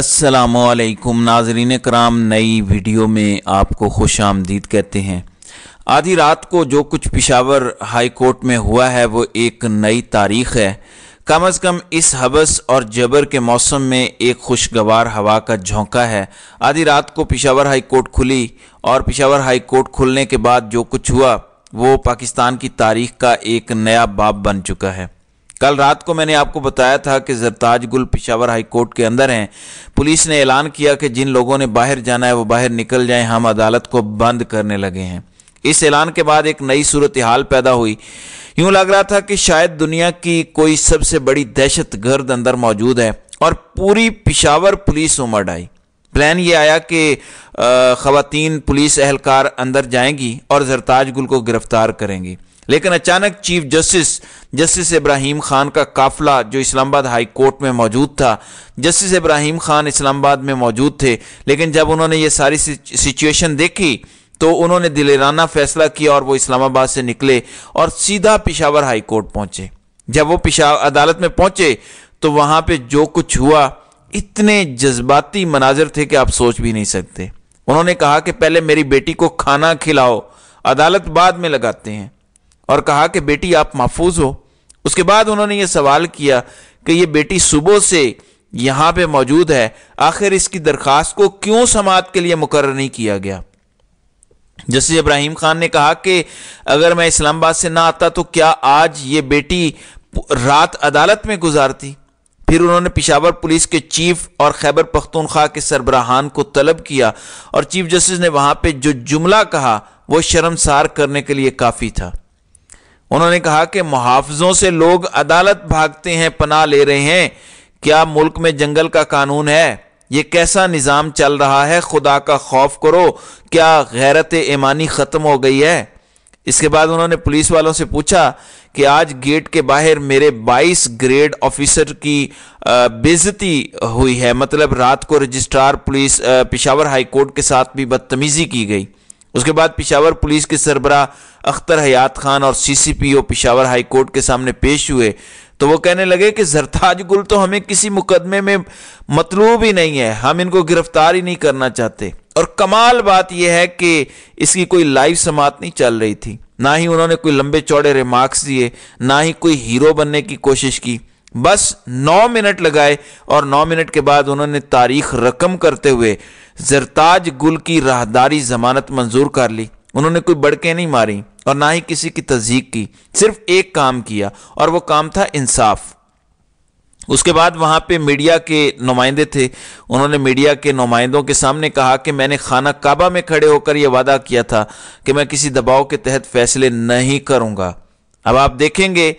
असलकुम नाजरीन कराम नई वीडियो में आपको खुश आमदीद कहते हैं आधी रात को जो कुछ पिशावर हाई कोर्ट में हुआ है वो एक नई तारीख है कम अज़ कम इस हबस और जबर के मौसम में एक खुशगवार हवा का झोंका है आधी रात को पिशावर हाई कोर्ट खुली और पिशावर हाई कोर्ट खुलने के बाद जो कुछ हुआ वो पाकिस्तान की तारीख का एक नया बाब बन चुका है कल रात को मैंने आपको बताया था कि जरताज गुल पिशावर हाई कोर्ट के अंदर हैं पुलिस ने ऐलान किया कि जिन लोगों ने बाहर जाना है वो बाहर निकल जाएं हम अदालत को बंद करने लगे हैं इस ऐलान के बाद एक नई सूरत हाल पैदा हुई यूं लग रहा था कि शायद दुनिया की कोई सबसे बड़ी दहशत गर्द अंदर मौजूद है और पूरी पिशावर पुलिस उमड़ आई प्लान ये आया कि खातन पुलिस एहलकार अंदर जाएंगी और जरताज गुल को गिरफ्तार करेंगी लेकिन अचानक chief justice justice Ibrahim Khan का काफिला जो इस्लामाबाद हाई कोर्ट में मौजूद था जस्टिस इब्राहिम खान इस्लामाबाद में मौजूद थे लेकिन जब उन्होंने ये सारी सिचुएशन देखी तो उन्होंने दिलेराना फैसला किया और वो इस्लामाबाद से निकले और सीधा पिशावर हाई कोर्ट पहुंचे जब वो पिशा अदालत में पहुंचे तो वहाँ पे जो कुछ हुआ इतने जज्बाती मनाजर थे कि आप सोच भी नहीं सकते उन्होंने कहा कि पहले मेरी बेटी को खाना खिलाओ अदालत बाद में लगाते हैं और कहा कि बेटी आप महफूज हो उसके बाद उन्होंने ये सवाल किया कि ये बेटी सुबह से यहाँ पे मौजूद है आखिर इसकी दरख्वास्त को क्यों समात के लिए मुकर नहीं किया गया जैसे इब्राहिम खान ने कहा कि अगर मैं इस्लामाबाद से ना आता तो क्या आज ये बेटी रात अदालत में गुजारती फिर उन्होंने पिशावर पुलिस के चीफ और खैबर पख्तूनख्वा के सरबराहान को तलब किया और चीफ जस्टिस ने वहाँ पे जो जुमला कहा वो शर्मसार करने के लिए काफ़ी था उन्होंने कहा कि मुहाफजों से लोग अदालत भागते हैं पनाह ले रहे हैं क्या मुल्क में जंगल का कानून है ये कैसा निज़ाम चल रहा है खुदा का खौफ करो क्या गैरत ईमानी ख़त्म हो गई है इसके बाद उन्होंने पुलिस वालों से पूछा कि आज गेट के बाहर मेरे 22 ग्रेड ऑफिसर की बेजती हुई है मतलब रात को registrar police Peshawar high court के साथ भी बदतमीज़ी की गई उसके बाद पिशावर पुलिस के सरबरा अख्तर हयात खान और सीसीपीओ पिशावर हाई कोर्ट के सामने पेश हुए तो वो कहने लगे कि जरताज गुल तो हमें किसी मुकदमे में मतलूब ही नहीं है हम इनको गिरफ्तार ही नहीं करना चाहते और कमाल बात यह है कि इसकी कोई लाइव समात नहीं चल रही थी ना ही उन्होंने कोई लंबे चौड़े रिमार्क्स दिए ना ही कोई हीरो बनने की कोशिश की बस नौ मिनट लगाए और नौ मिनट के बाद उन्होंने तारीख रकम करते हुए जरताज गुल की राहदारी जमानत मंजूर कर ली उन्होंने कोई बड़के नहीं मारी और ना ही किसी की तजीक की सिर्फ एक काम किया और वो काम था इंसाफ उसके बाद वहां पे मीडिया के नुमाइंदे थे उन्होंने मीडिया के नुमाइंदों के सामने कहा कि मैंने खाना काबा में खड़े होकर यह वादा किया था कि मैं किसी दबाव के तहत फैसले नहीं करूंगा अब आप देखेंगे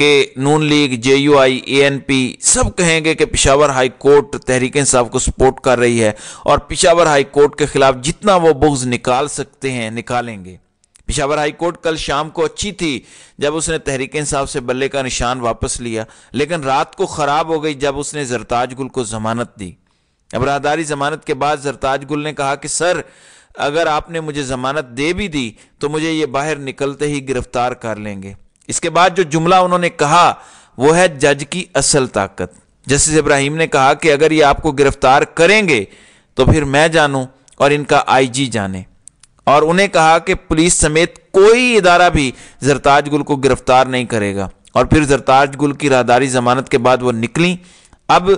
कि Noon League J U I A N P सब कहेंगे कि पिशावर हाई कोर्ट तहरीक इंसाफ को सपोर्ट कर रही है और पिशावर हाई कोर्ट के खिलाफ जितना वो बुग्ज निकाल सकते हैं निकालेंगे पिशावर हाई कोर्ट कल शाम को अच्छी थी जब उसने तहरीक इंसाफ से बल्ले का निशान वापस लिया लेकिन रात को ख़राब हो गई जब उसने जरताज गुल को जमानत दी अब राहदारी जमानत के बाद जरताज गुल ने कहा कि सर अगर आपने मुझे जमानत दे भी दी तो मुझे ये बाहर निकलते ही गिरफ्तार कर लेंगे इसके बाद जो जुमला उन्होंने कहा वो है जज की असल ताकत जस्टिस इब्राहिम ने कहा कि अगर ये आपको गिरफ्तार करेंगे तो फिर मैं जानूं और इनका आईजी जाने और उन्हें कहा कि पुलिस समेत कोई इदारा भी जरताज गुल को गिरफ्तार नहीं करेगा और फिर जरताज गुल की राहदारी जमानत के बाद वो निकली अब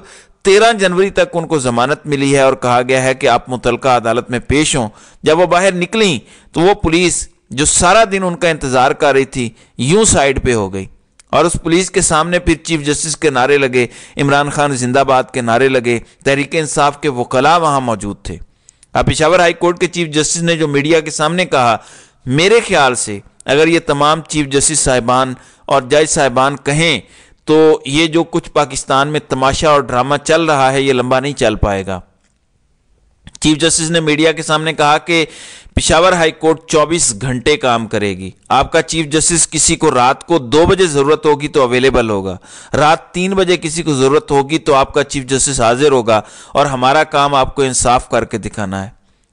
तेरह जनवरी तक उनको जमानत मिली है और कहा गया है कि आप मुतलका अदालत में पेश हों जब वो बाहर निकली तो वो पुलिस जो सारा दिन उनका इंतजार कर रही थी यूं साइड पे हो गई और उस पुलिस के सामने फिर चीफ जस्टिस के नारे लगे इमरान खान जिंदाबाद के नारे लगे तहरीक इंसाफ के वकला वहां मौजूद थे अब पिशावर हाई कोर्ट के चीफ जस्टिस ने जो मीडिया के सामने कहा मेरे ख्याल से अगर ये तमाम चीफ जस्टिस साहिबान और जज साहिबान कहें तो ये जो कुछ पाकिस्तान में तमाशा और ड्रामा चल रहा है ये लंबा नहीं चल पाएगा चीफ जस्टिस ने मीडिया के सामने कहा कि पिशावर हाई कोर्ट 24 घंटे काम करेगी आपका चीफ जस्टिस किसी को रात को दो बजे ज़रूरत होगी तो अवेलेबल होगा रात तीन बजे किसी को ज़रूरत होगी तो आपका चीफ जस्टिस हाजिर होगा और हमारा काम आपको इंसाफ करके दिखाना है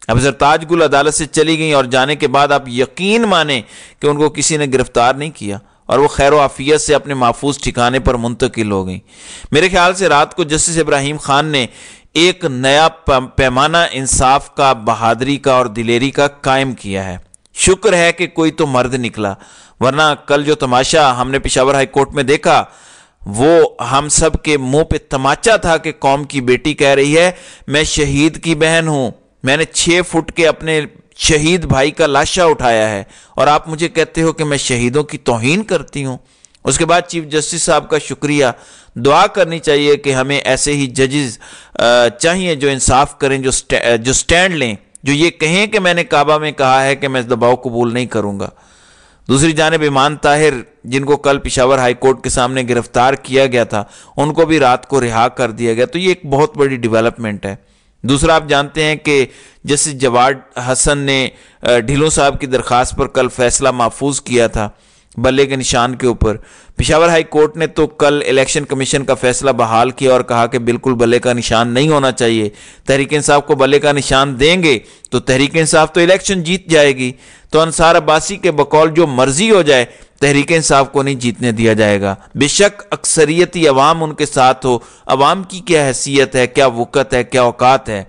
अब जर ताजगुल अदालत से चली गई और जाने के बाद आप यकीन माने कि उनको किसी ने गिरफ्तार नहीं किया और वो खैर आफियत से अपने महफूज ठिकाने पर मुंतकिल हो गई मेरे ख्याल से रात को जस्टिस इब्राहिम खान ने एक नया पैमाना इंसाफ का बहादरी का और दिलेरी का कायम किया है शुक्र है कि कोई तो मर्द निकला वरना कल जो तमाशा हमने पिशावर हाई कोर्ट में देखा वो हम सब के मुंह पे तमाचा था कि कौम की बेटी कह रही है मैं शहीद की बहन हूं मैंने छह फुट के अपने शहीद भाई का लाशा उठाया है और आप मुझे कहते हो कि मैं शहीदों की तोहन करती हूँ उसके बाद चीफ जस्टिस साहब का शुक्रिया दुआ करनी चाहिए कि हमें ऐसे ही जजेस चाहिए जो इंसाफ करें जो जो स्टैंड लें जो ये कहें कि मैंने काबा में कहा है कि मैं दबाव कबूल नहीं करूँगा दूसरी जानब ईमान ताहिर जिनको कल पिशावर हाई कोर्ट के सामने गिरफ्तार किया गया था उनको भी रात को रिहा कर दिया गया तो ये एक बहुत बड़ी डेवलपमेंट है दूसरा आप जानते हैं कि जस्टिस जवाड हसन ने ढिलों साहब की दरख्वास्त पर कल फैसला महफूज किया था बल्ले के निशान के ऊपर पिशावर हाई कोर्ट ने तो कल इलेक्शन कमीशन का फैसला बहाल किया और कहा कि बिल्कुल बल्ले का निशान नहीं होना चाहिए तहरीक इंसाफ को बल्ले का निशान देंगे तो तहरीक इंसाफ तो इलेक्शन जीत जाएगी तो अनसार अब्बासी के बकौल जो मर्जी हो जाए तहरीक इंसाफ को नहीं जीतने दिया जाएगा बेशक अक्सरियती अवाम उनके साथ हो अवाम की क्या हैसियत है क्या वक़्त है क्या औकात है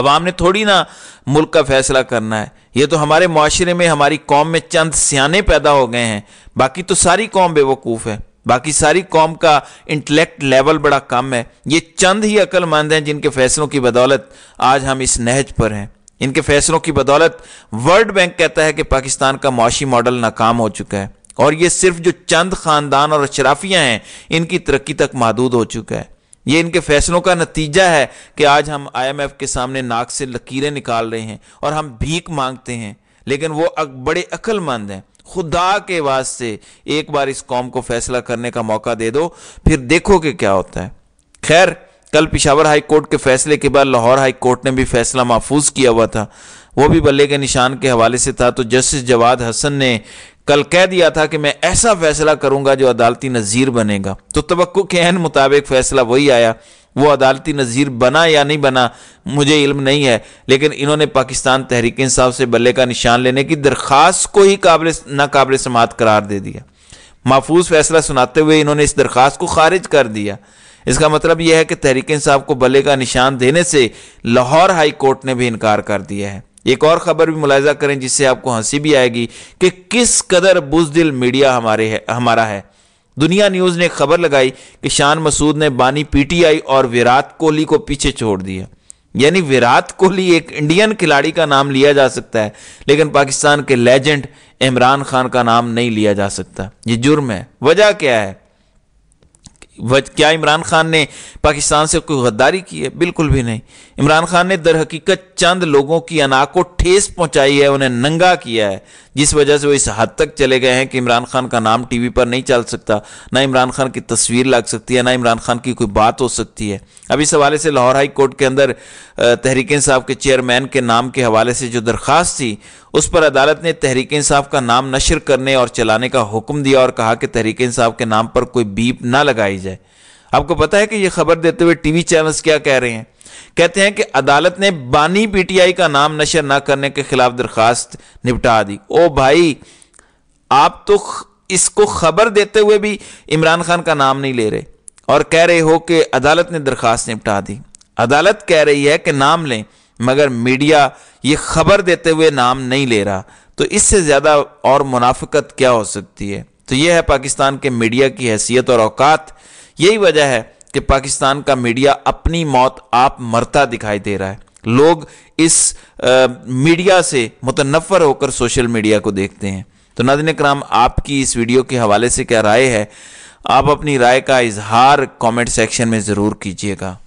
अवाम ने थोड़ी ना मुल्क का फैसला करना है ये तो हमारे माशरे में हमारी कौम में चंद सियाने पैदा हो गए हैं बाकी तो सारी कौम बेवकूफ़ है बाकी सारी कौम का इंटलेक्ट लेवल बड़ा कम है ये चंद ही अक्लमंद हैं जिनके फैसलों की बदौलत आज हम इस नहज पर हैं इनके फैसलों की बदौलत वर्ल्ड बैंक कहता है कि पाकिस्तान का मुआशी मॉडल नाकाम हो चुका है और ये सिर्फ जो चंद खानदान और अशराफियां हैं इनकी तरक्की तक महदूद हो चुका है ये इनके फैसलों का नतीजा है कि आज हम आईएमएफ के सामने नाक से लकीरें निकाल रहे हैं और हम भीख मांगते हैं लेकिन वो बड़े अक्लमंद हैं खुदा के वास्ते एक बार इस कौम को फैसला करने का मौका दे दो फिर देखो कि क्या होता है खैर कल पिशावर हाई कोर्ट के फैसले के बाद लाहौर हाई कोर्ट ने भी फैसला महफूज किया हुआ था वो भी बल्ले के निशान के हवाले से था तो जस्टिस जवाद हसन ने कल कह दिया था कि मैं ऐसा फैसला करूंगा जो अदालती नज़ीर बनेगा तो तो के अहम मुताबिक फैसला वही आया वो अदालती नज़ीर बना या नहीं बना मुझे इल्म नहीं है लेकिन इन्होंने पाकिस्तान तहरीक इंसाफ से बल्ले का निशान लेने की दरख्वास्त को ही काबिल नाकबिल समात करार दे दिया महफूज फैसला सुनाते हुए इन्होंने इस दरख्वास्त को खारिज कर दिया इसका मतलब यह है कि तहरीक इंसाफ को बले का निशान देने से लाहौर हाई कोर्ट ने भी इनकार कर दिया है एक और खबर भी मुलायजा करें जिससे आपको हंसी भी आएगी कि किस कदर बुजदिल मीडिया हमारे है हमारा है दुनिया न्यूज़ ने खबर लगाई कि शान मसूद ने बानी पीटीआई और विराट कोहली को पीछे छोड़ दिया यानी विराट कोहली एक इंडियन खिलाड़ी का नाम लिया जा सकता है लेकिन पाकिस्तान के लेजेंड इमरान खान का नाम नहीं लिया जा सकता ये जुर्म है वजह क्या है क्या इमरान खान ने पाकिस्तान से कोई गद्दारी की है बिल्कुल भी नहीं इमरान खान ने दर हकीकत चंद लोगों की अना को ठेस पहुंचाई है उन्हें नंगा किया है जिस वजह से वो इस हद तक चले गए हैं कि इमरान खान का नाम टीवी पर नहीं चल सकता ना इमरान खान की तस्वीर लग सकती है ना इमरान खान की कोई बात हो सकती है अब इस हवाले से लाहौर हाई कोर्ट के अंदर तहरीक इंसाफ के चेयरमैन के नाम के हवाले से जो दरख्वास्त थी उस पर अदालत ने तहरीक इंसाफ का नाम नशर करने और चलाने का हुक्म दिया और कहा कि तहरीक इंसाफ के नाम पर कोई बीप ना लगाई जाए जाए आपको पता है कि यह खबर देते हुए टीवी चैनल्स क्या कह रहे हैं कहते हैं कि अदालत ने बानी पीटीआई का नाम नशर ना करने के खिलाफ दरखास्त निपटा दी ओ भाई आप तो इसको खबर देते हुए भी इमरान खान का नाम नहीं ले रहे और कह रहे हो कि अदालत ने दरखास्त निपटा दी अदालत कह रही है कि नाम लें मगर मीडिया ये खबर देते हुए नाम नहीं ले रहा तो इससे ज़्यादा और मुनाफिकत क्या हो सकती है तो यह है पाकिस्तान के मीडिया की हैसियत और औकात यही वजह है कि पाकिस्तान का मीडिया अपनी मौत आप मरता दिखाई दे रहा है लोग इस आ, मीडिया से मुतनफ़र होकर सोशल मीडिया को देखते हैं तो नदिन कराम आपकी इस वीडियो के हवाले से क्या राय है आप अपनी राय का इजहार कमेंट सेक्शन में ज़रूर कीजिएगा